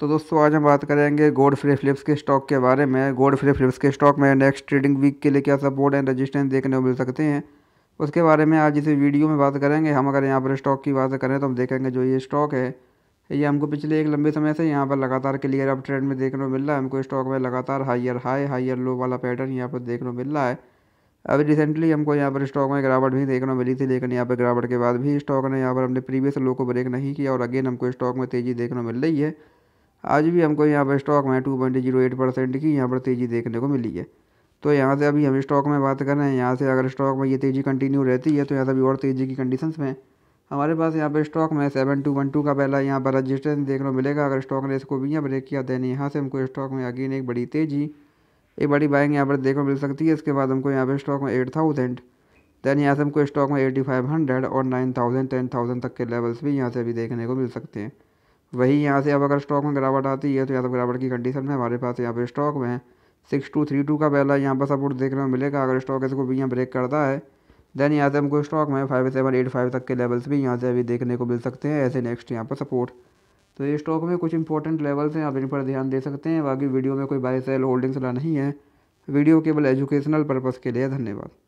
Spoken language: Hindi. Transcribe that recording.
तो दोस्तों आज हम बात करेंगे गोड फ्री फ्लिप्स के स्टॉक के बारे में गोड फ्री फ्लिप्स के स्टॉक में नेक्स्ट ट्रेडिंग वीक के लिए क्या सपोर्ट एंड रजिस्टेंस देखने को मिल सकते हैं उसके बारे में आज इस वीडियो में बात करेंगे हम अगर यहाँ पर स्टॉक की बात करें तो हम देखेंगे जो ये स्टॉक है ये हमको पिछले एक लंबे समय से यहाँ पर लगातार क्लियर अप ट्रेंड में देखने को मिल रहा है हमको स्टॉक में लगातार हाइयर हाई हाइयर लो वाला पैटर्न यहाँ पर देखने को मिल रहा है अभी रिसेंटली हमको यहाँ पर स्टॉक में गिरावट भी देखने को मिली थी लेकिन यहाँ पर गिरावट के बाद भी स्टॉक ने यहाँ पर हमने प्रीवियस लो को ब्रेक नहीं किया और अगेन हमको स्टॉक में तेज़ी देखने को मिल रही है आज भी हमको यहाँ पर स्टॉक में two point zero eight percent की यहाँ पर तेज़ी देखने को मिली है तो यहाँ से अभी हम स्टॉक में बात कर रहे हैं यहाँ से अगर स्टॉक में ये तेज़ी कंटिन्यू रहती है तो यहाँ से अभी और तेज़ी की कंडीशन में हमारे पास यहाँ पर स्टॉक में सेवन टू वन टू का पहला यहाँ पर रजिस्ट्रेंस देखने को मिलेगा अगर स्टॉक ने इसको भी यहाँ ब्रेक किया देन यहाँ से हमको स्टॉक में अगेन एक बड़ी तेज़ी एक बड़ी बाइंग यहाँ पर देखने को मिल सकती है इसके बाद हमको यहाँ पर स्टॉक में एट थाउजेंड देन यहाँ से हमको स्टॉक में एटी फाइव हंड्रेड और नाइन थाउजेंड टेन थाउजेंड तक के लेवल्स भी यहाँ से अभी देखने को मिल सकते हैं वही यहाँ से अब अगर स्टॉक में गिरावट आती है तो यहाँ तो गिरावट की कंडीशन में हमारे पास यहाँ पे स्टॉक में सिक्स टू थ्री टू का पहला यहाँ पर सपोर्ट देखने को मिलेगा अगर स्टॉक इसको भी यहाँ ब्रेक करता है देन यहाँ से हमको स्टॉक में फाइव सेवन एट फाइव तक के लेवल्स भी यहाँ से अभी देखने को मिल सकते हैं ऐसे नेक्स्ट यहाँ पर सपोर्ट तो ये स्टॉक में कुछ इंपॉर्टेंट लेवल्स हैं आप इन पर ध्यान दे सकते हैं बाकी वीडियो में कोई बाय सेल होल्डिंग्स ला नहीं है वीडियो केवल एजुकेशनल पर्पज़ के लिए धन्यवाद